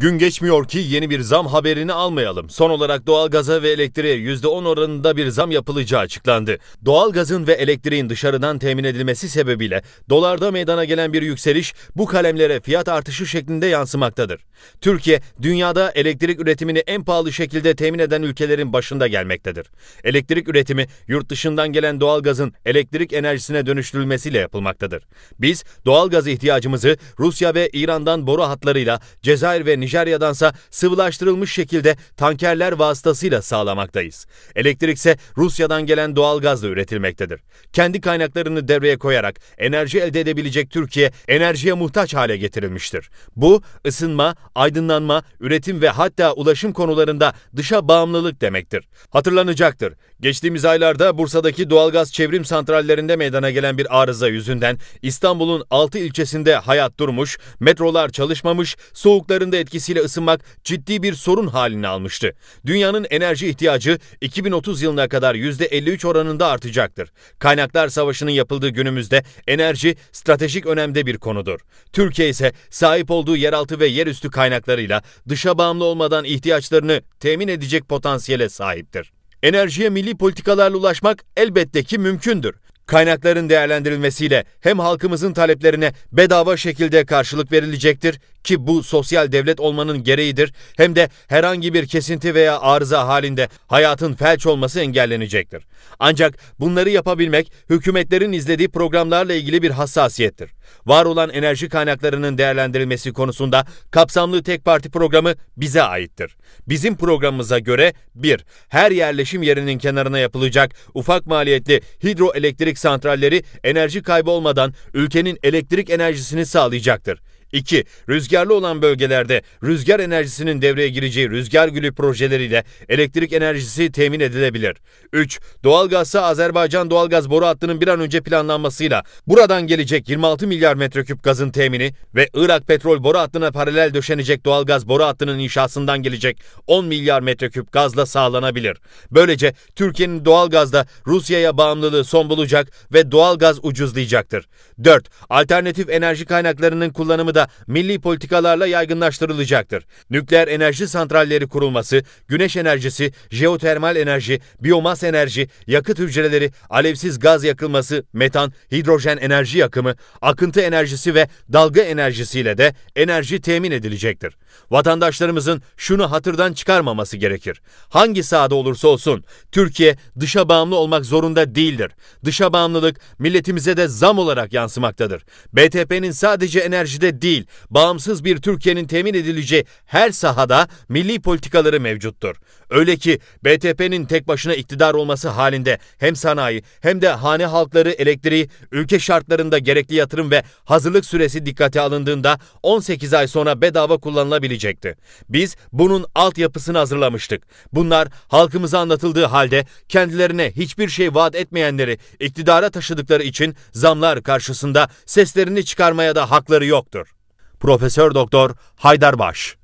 Gün geçmiyor ki yeni bir zam haberini almayalım. Son olarak doğalgaza ve elektriğe %10 oranında bir zam yapılacağı açıklandı. Doğalgazın ve elektriğin dışarıdan temin edilmesi sebebiyle dolarda meydana gelen bir yükseliş bu kalemlere fiyat artışı şeklinde yansımaktadır. Türkiye, dünyada elektrik üretimini en pahalı şekilde temin eden ülkelerin başında gelmektedir. Elektrik üretimi yurt dışından gelen doğalgazın elektrik enerjisine dönüştürülmesiyle yapılmaktadır. Biz doğalgaz ihtiyacımızı Rusya ve İran'dan boru hatlarıyla Cezayir ve Nijer Nijerya'dansa sıvılaştırılmış şekilde tankerler vasıtasıyla sağlamaktayız. Elektrik ise Rusya'dan gelen doğal gazla üretilmektedir. Kendi kaynaklarını devreye koyarak enerji elde edebilecek Türkiye enerjiye muhtaç hale getirilmiştir. Bu ısınma, aydınlanma, üretim ve hatta ulaşım konularında dışa bağımlılık demektir. Hatırlanacaktır. Geçtiğimiz aylarda Bursa'daki doğalgaz çevrim santrallerinde meydana gelen bir arıza yüzünden İstanbul'un 6 ilçesinde hayat durmuş, metrolar çalışmamış, soğuklarında etkisi etkisiyle ısınmak ciddi bir sorun halini almıştı. Dünyanın enerji ihtiyacı 2030 yılına kadar %53 oranında artacaktır. Kaynaklar savaşının yapıldığı günümüzde enerji stratejik önemde bir konudur. Türkiye ise sahip olduğu yeraltı ve yerüstü kaynaklarıyla dışa bağımlı olmadan ihtiyaçlarını temin edecek potansiyele sahiptir. Enerjiye milli politikalarla ulaşmak elbette ki mümkündür. Kaynakların değerlendirilmesiyle hem halkımızın taleplerine bedava şekilde karşılık verilecektir ki bu sosyal devlet olmanın gereğidir hem de herhangi bir kesinti veya arıza halinde hayatın felç olması engellenecektir. Ancak bunları yapabilmek hükümetlerin izlediği programlarla ilgili bir hassasiyettir. Var olan enerji kaynaklarının değerlendirilmesi konusunda kapsamlı tek parti programı bize aittir. Bizim programımıza göre 1. Her yerleşim yerinin kenarına yapılacak ufak maliyetli hidroelektrik santralleri enerji kaybı olmadan ülkenin elektrik enerjisini sağlayacaktır. 2. Rüzgarlı olan bölgelerde rüzgar enerjisinin devreye gireceği rüzgar gülü projeleriyle elektrik enerjisi temin edilebilir. 3. Doğalgazsa Azerbaycan doğalgaz boru hattının bir an önce planlanmasıyla buradan gelecek 26 milyar metreküp gazın temini ve Irak petrol boru hattına paralel döşenecek doğalgaz boru hattının inşasından gelecek 10 milyar metreküp gazla sağlanabilir. Böylece Türkiye'nin doğalgazda Rusya'ya bağımlılığı son bulacak ve doğalgaz ucuzlayacaktır. 4. Alternatif enerji kaynaklarının kullanımı da da milli politikalarla yaygınlaştırılacaktır. Nükleer enerji santralleri kurulması, güneş enerjisi, jeotermal enerji, biyomas enerji, yakıt hücreleri, alevsiz gaz yakılması, metan, hidrojen enerji yakımı, akıntı enerjisi ve dalga enerjisiyle de enerji temin edilecektir. Vatandaşlarımızın şunu hatırdan çıkarmaması gerekir. Hangi sahada olursa olsun Türkiye dışa bağımlı olmak zorunda değildir. Dışa bağımlılık milletimize de zam olarak yansımaktadır. BTP'nin sadece enerjide değil değil, bağımsız bir Türkiye'nin temin edileceği her sahada milli politikaları mevcuttur. Öyle ki BTP'nin tek başına iktidar olması halinde hem sanayi hem de hane halkları elektriği ülke şartlarında gerekli yatırım ve hazırlık süresi dikkate alındığında 18 ay sonra bedava kullanılabilecekti. Biz bunun altyapısını hazırlamıştık. Bunlar halkımıza anlatıldığı halde kendilerine hiçbir şey vaat etmeyenleri iktidara taşıdıkları için zamlar karşısında seslerini çıkarmaya da hakları yoktur. Profesör Doktor Haydar Baş.